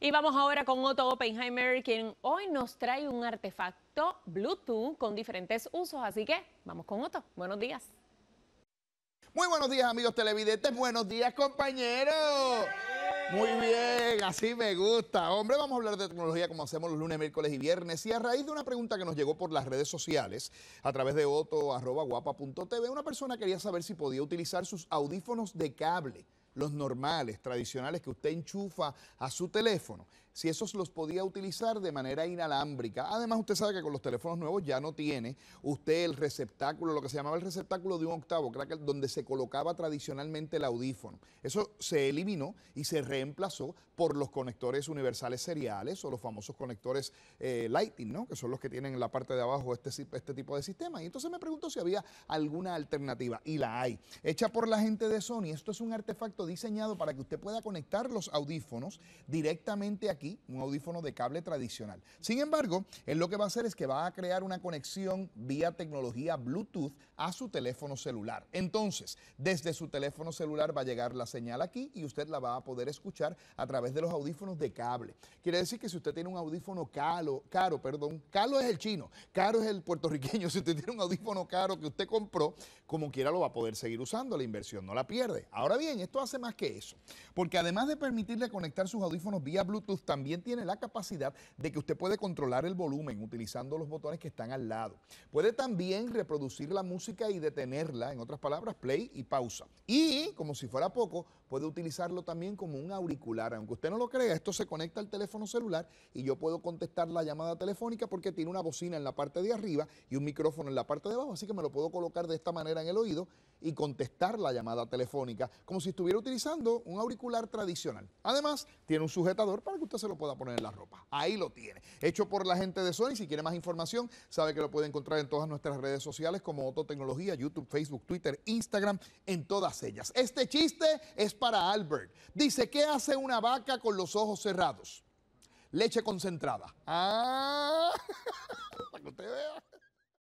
Y vamos ahora con Otto Oppenheimer, quien hoy nos trae un artefacto Bluetooth con diferentes usos. Así que vamos con Otto. Buenos días. Muy buenos días, amigos televidentes. Buenos días, compañeros. Muy bien, así me gusta. Hombre, vamos a hablar de tecnología como hacemos los lunes, miércoles y viernes. Y a raíz de una pregunta que nos llegó por las redes sociales, a través de otto.guapa.tv, una persona quería saber si podía utilizar sus audífonos de cable los normales, tradicionales que usted enchufa a su teléfono, si esos los podía utilizar de manera inalámbrica. Además, usted sabe que con los teléfonos nuevos ya no tiene usted el receptáculo, lo que se llamaba el receptáculo de un octavo, donde se colocaba tradicionalmente el audífono. Eso se eliminó y se reemplazó por los conectores universales seriales o los famosos conectores lighting, eh, Lightning, ¿no? que son los que tienen en la parte de abajo este, este tipo de sistema. Y entonces me pregunto si había alguna alternativa, y la hay, hecha por la gente de Sony. Esto es un artefacto diseñado para que usted pueda conectar los audífonos directamente aquí, un audífono de cable tradicional. Sin embargo, él lo que va a hacer es que va a crear una conexión vía tecnología Bluetooth a su teléfono celular. Entonces, desde su teléfono celular va a llegar la señal aquí y usted la va a poder escuchar a través de los audífonos de cable. Quiere decir que si usted tiene un audífono calo, caro, perdón, caro es el chino, caro es el puertorriqueño, si usted tiene un audífono caro que usted compró, como quiera lo va a poder seguir usando, la inversión no la pierde. Ahora bien, esto ha hace más que eso, porque además de permitirle conectar sus audífonos vía Bluetooth, también tiene la capacidad de que usted puede controlar el volumen utilizando los botones que están al lado. Puede también reproducir la música y detenerla, en otras palabras, play y pausa. Y, como si fuera poco, puede utilizarlo también como un auricular. Aunque usted no lo crea, esto se conecta al teléfono celular y yo puedo contestar la llamada telefónica porque tiene una bocina en la parte de arriba y un micrófono en la parte de abajo, así que me lo puedo colocar de esta manera en el oído y contestar la llamada telefónica como si estuviera utilizando un auricular tradicional. Además, tiene un sujetador para que usted se lo pueda poner en la ropa. Ahí lo tiene. Hecho por la gente de Sony. Si quiere más información, sabe que lo puede encontrar en todas nuestras redes sociales como Autotecnología, YouTube, Facebook, Twitter, Instagram, en todas ellas. Este chiste es para Albert. Dice, ¿qué hace una vaca con los ojos cerrados? Leche concentrada. Ah, para que usted vea.